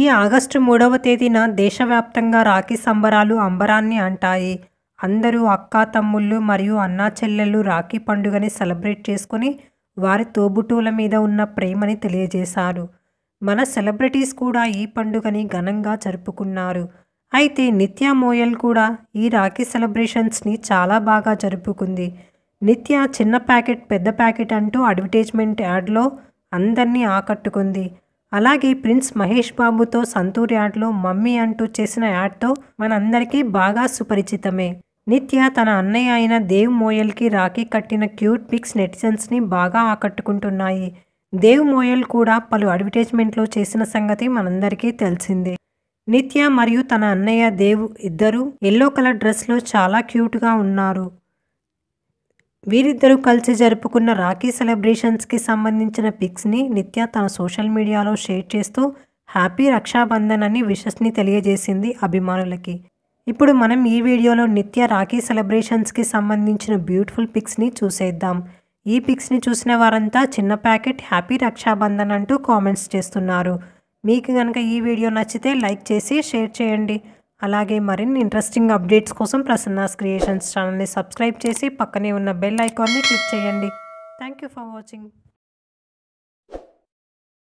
ఈ ఆగస్టు మూడవ తేదీన దేశవ్యాప్తంగా రాఖీ సంబరాలు అంబరాన్ని అంటాయి అందరూ అక్క తమ్ముళ్ళు మరియు అన్నా చెల్లెళ్ళు రాఖీ పండుగని సెలబ్రేట్ చేసుకుని వారి తోబుటూల మీద ఉన్న ప్రేమని తెలియజేశారు మన సెలబ్రిటీస్ కూడా ఈ పండుగని ఘనంగా జరుపుకున్నారు అయితే నిత్య మోయల్ కూడా ఈ రాఖీ సెలబ్రేషన్స్ని చాలా బాగా జరుపుకుంది నిత్య చిన్న ప్యాకెట్ పెద్ద ప్యాకెట్ అంటూ అడ్వర్టైజ్మెంట్ యాడ్లో అందరినీ ఆకట్టుకుంది అలాగే ప్రిన్స్ మహేష్ బాబుతో సంతూర్ యాడ్లో మమ్మీ అంటూ చేసిన యాడ్తో మనందరికీ బాగా సుపరిచితమే నిత్య తన అన్నయ్య అయిన దేవ్ మోయల్కి రాఖీ కట్టిన క్యూట్ పిక్స్ నెటిజన్స్ని బాగా ఆకట్టుకుంటున్నాయి దేవ్ మోయల్ కూడా పలు అడ్వర్టైజ్మెంట్లో చేసిన సంగతి మనందరికీ తెలిసిందే నిత్య మరియు తన అన్నయ్య దేవ్ ఇద్దరు ఎల్లో కలర్ డ్రెస్లో చాలా క్యూట్గా ఉన్నారు వీరిద్దరూ కలిసి జరుపుకున్న రాఖీ సెలబ్రేషన్స్కి సంబంధించిన పిక్స్ని నిత్య తన సోషల్ మీడియాలో షేర్ చేస్తూ హ్యాపీ రక్షాబంధన్ అని విషస్ని తెలియజేసింది అభిమానులకి ఇప్పుడు మనం ఈ వీడియోలో నిత్య రాఖీ సెలబ్రేషన్స్కి సంబంధించిన బ్యూటిఫుల్ పిక్స్ని చూసేద్దాం ఈ పిక్స్ని చూసిన వారంతా చిన్న ప్యాకెట్ హ్యాపీ రక్షాబంధన్ అంటూ కామెంట్స్ చేస్తున్నారు మీకు కనుక ఈ వీడియో నచ్చితే లైక్ చేసి షేర్ చేయండి అలాగే మరిన్ని ఇంట్రెస్టింగ్ అప్డేట్స్ కోసం ప్రసన్నాస్ క్రియేషన్స్ ఛానల్ని సబ్స్క్రైబ్ చేసి పక్కనే ఉన్న బెల్ ఐకాన్ని క్లిక్ చేయండి థ్యాంక్ యూ ఫర్ వాచింగ్